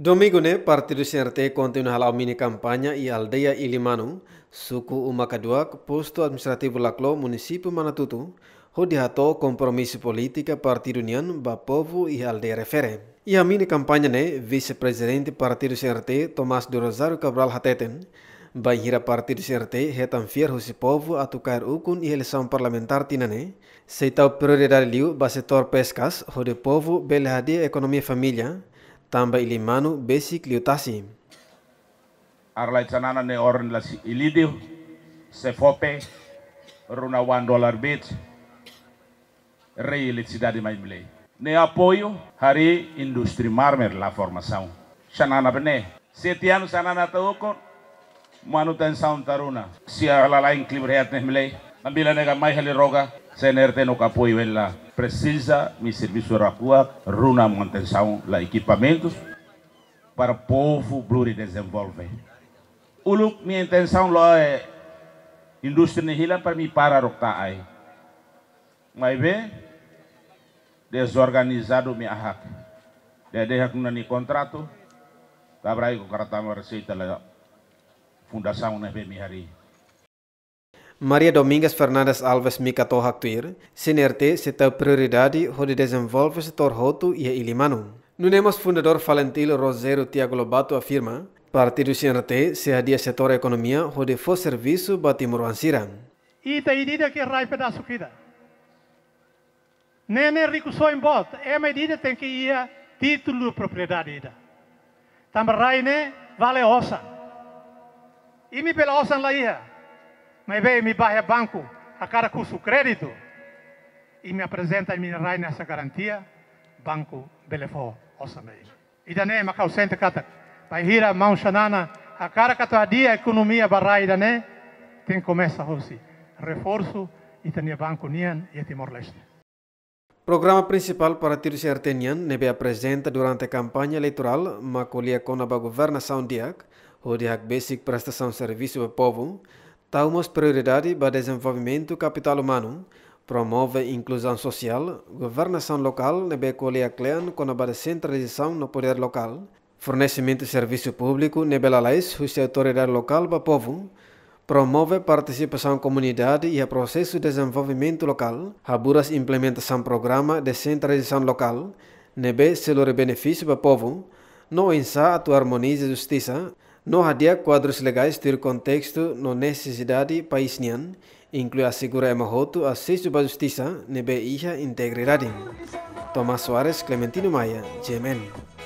Domingune partido CRT continua a mini-campanha e aldeia Ilimanu, suku Umakaduak, posto administrativo Laclo, município Manatutu, onde hatou compromisso política partido União, ba povo e aldeia refere. E a mini-campanha ne, vice-presidente partido CRT, Tomás do Rosário Cabral Hateten, hira partido CRT, retanfiar o povo a tocar ukun e eleição parlamentar tinane, seitau prioridade liu ba setor pescas, onde povo belhadia economia familia. Tamba ili manu besi liutasi. Arlai chanana ne orin la ilidiu se fope runa one dollar bit rei eletricidade mai mlei. Ne apoio hari industri marmer la formação. Chanana bene. Sete anos chanana taoko manu taruna. si arla lain em clibre ne mlei. Nambila nega mai heli roga CNRT no Capoio, lá precisa de serviço de rua, runa manutenção lá equipamentos para o povo pluridesenvolver. O look, minha intenção lá é indústria rila para me parar o aí. Mas bem, desorganizado me ahak. Dede hak nani contrato, tabrai ko karatama receita la fundação né bem hari. Maria Domingas Fernandes Alves mica tohaktuir, sinerte se teu prioridade onde desenvolve setor roto e ilimano. Nunemos fundador falentil Rosero Tiago Lobato afirma, partido sinerte se adia setor economia onde for serviço batimuro ansira. Ita idida que rai pedaço kida. Nene rico só em bota, é medida tem que ir título de propriedade ida. Também rai ne vale ossa. me pela ossa lá ia mas veio me barra banco, a cara custo crédito, e me apresenta minha rainha garantia, banco belefó, ouça me. E daí, mas calcente cata, vai rir mão xanana, a cara catadia, a economia barrai da daí, tem começa a reforço, e tem banco nian e Timor-Leste. Programa principal para Tirsi Artenian nebe apresenta durante a campanha eleitoral macolia conaba governação diac, o diac basic prestação serviço ao povo, Taumas prioridade para desenvolvimento capital humano, promove inclusão social, governação local colhe a Clean com a descentralização no poder local, fornecimento de serviço público nebe lais cuja autoridade local para o povo, promove participação comunidade e a processo de desenvolvimento local, aburas implementação programa de centralização local, nebe selor benefício para o povo, no ensa a tua harmonia e justiça, No hadia cuadros legales de contexto no de país nian, inclui assegurar emohoto acesso justicia, justicia nebe integridad. Tomás Suárez Clementino Maya, Gemen.